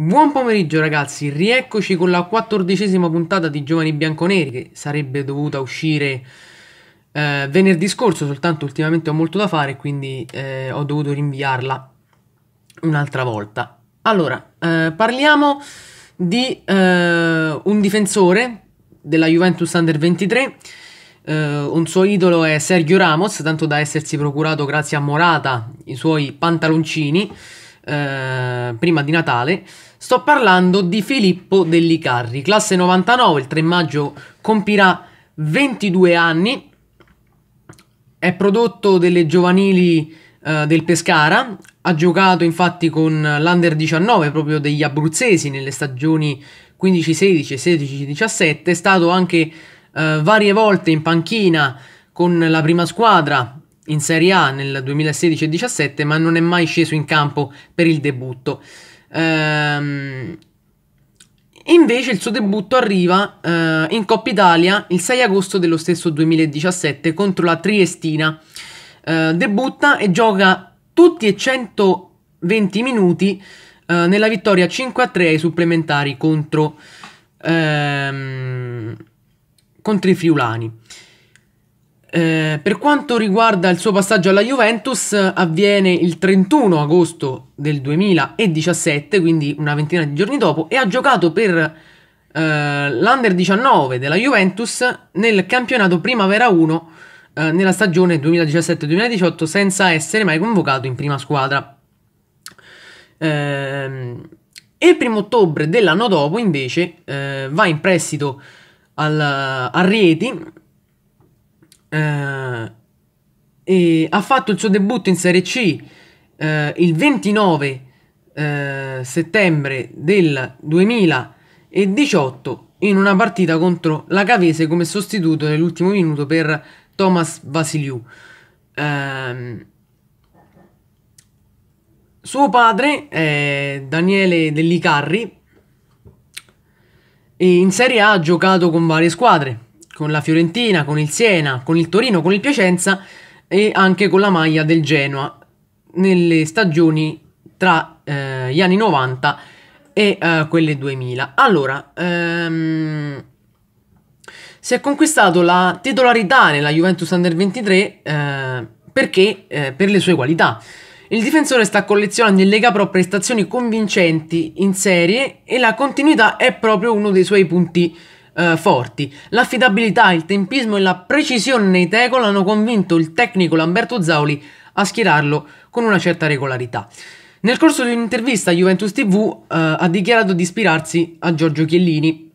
Buon pomeriggio ragazzi, rieccoci con la quattordicesima puntata di Giovani Bianconeri che sarebbe dovuta uscire eh, venerdì scorso, soltanto ultimamente ho molto da fare quindi eh, ho dovuto rinviarla un'altra volta. Allora, eh, parliamo di eh, un difensore della Juventus Under 23, eh, un suo idolo è Sergio Ramos, tanto da essersi procurato grazie a Morata i suoi pantaloncini. Eh, prima di Natale. Sto parlando di Filippo Dellicarri, classe 99, il 3 maggio compirà 22 anni. È prodotto delle giovanili eh, del Pescara, ha giocato infatti con l'Under 19 proprio degli abruzzesi nelle stagioni 15-16 e 16-17, è stato anche eh, varie volte in panchina con la prima squadra in Serie A nel 2016-17, ma non è mai sceso in campo per il debutto. Ehm, invece il suo debutto arriva eh, in Coppa Italia il 6 agosto dello stesso 2017 contro la Triestina. Eh, debutta e gioca tutti e 120 minuti eh, nella vittoria 5-3 ai supplementari contro, ehm, contro i Friulani. Eh, per quanto riguarda il suo passaggio alla Juventus, avviene il 31 agosto del 2017, quindi una ventina di giorni dopo, e ha giocato per eh, l'Under 19 della Juventus nel campionato Primavera 1 eh, nella stagione 2017-2018 senza essere mai convocato in prima squadra. Ehm, e il primo ottobre dell'anno dopo invece eh, va in prestito al, a Rieti eh, e ha fatto il suo debutto in Serie C eh, il 29 eh, settembre del 2018 in una partita contro la Cavese come sostituto nell'ultimo minuto per Thomas Vasiliu. Ehm, suo padre è Daniele Dellicarri e in Serie A ha giocato con varie squadre con la Fiorentina, con il Siena, con il Torino, con il Piacenza e anche con la maglia del Genoa nelle stagioni tra eh, gli anni 90 e eh, quelle 2000. Allora, ehm, si è conquistato la titolarità nella Juventus Under 23 eh, perché eh, per le sue qualità. Il difensore sta collezionando in Lega Pro prestazioni convincenti in serie e la continuità è proprio uno dei suoi punti eh, forti. L'affidabilità, il tempismo e la precisione nei tackle hanno convinto il tecnico Lamberto Zauli a schierarlo con una certa regolarità. Nel corso di un'intervista a Juventus TV eh, ha dichiarato di ispirarsi a Giorgio Chiellini.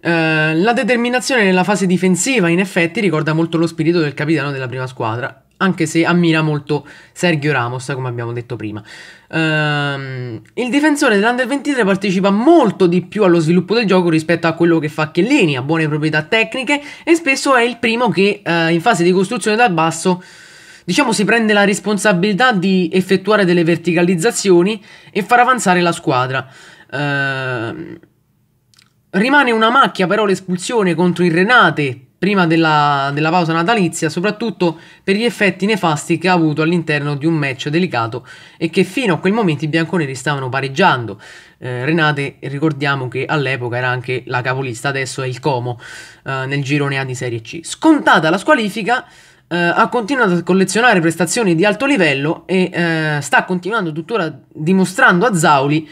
Eh, la determinazione nella fase difensiva, in effetti, ricorda molto lo spirito del capitano della prima squadra, anche se ammira molto Sergio Ramos, come abbiamo detto prima. Ehm, il difensore dell'Under 23 partecipa molto di più allo sviluppo del gioco rispetto a quello che fa Chiellini, ha buone proprietà tecniche e spesso è il primo che eh, in fase di costruzione dal basso diciamo si prende la responsabilità di effettuare delle verticalizzazioni e far avanzare la squadra. Ehm, rimane una macchia però l'espulsione contro il Renate prima della, della, pausa natalizia, soprattutto per gli effetti nefasti che ha avuto all'interno di un match delicato e che fino a quel momento i bianconeri stavano pareggiando. Eh, Renate, ricordiamo che all'epoca era anche la capolista, adesso è il Como eh, nel girone A di Serie C. Scontata la squalifica. Eh, ha continuato a collezionare prestazioni di alto livello e eh, sta continuando tuttora dimostrando a Zauli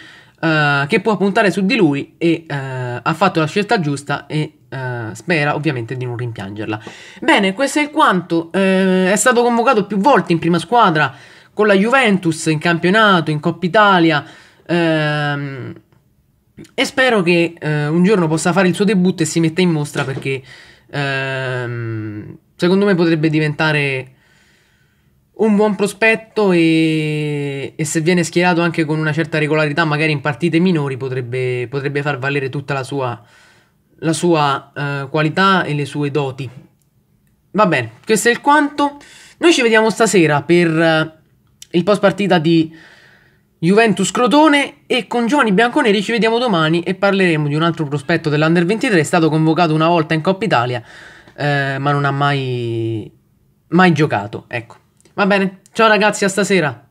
eh, che può puntare su di lui e uh, ha fatto la scelta giusta e uh, spera ovviamente di non rimpiangerla. Bene, questo è il quanto. è stato convocato più volte in prima squadra con la Juventus in campionato, in Coppa Italia. Ehm, e spero che un giorno possa fare il suo debutto e si metta in mostra perché ehm, secondo me potrebbe diventare un buon prospetto e, e, se viene schierato anche con una certa regolarità, magari in partite minori, potrebbe, potrebbe far valere tutta la sua, la sua eh, qualità e le sue doti. Va bene, questo è il quanto. Noi ci vediamo stasera per eh, il post partita di Juventus Crotone e con Giovanni Bianconeri ci vediamo domani e parleremo di un altro prospetto dell'Under 23, è stato convocato una volta in Coppa Italia, eh, ma non ha mai, mai giocato, ecco. Va bene, ciao ragazzi, a stasera.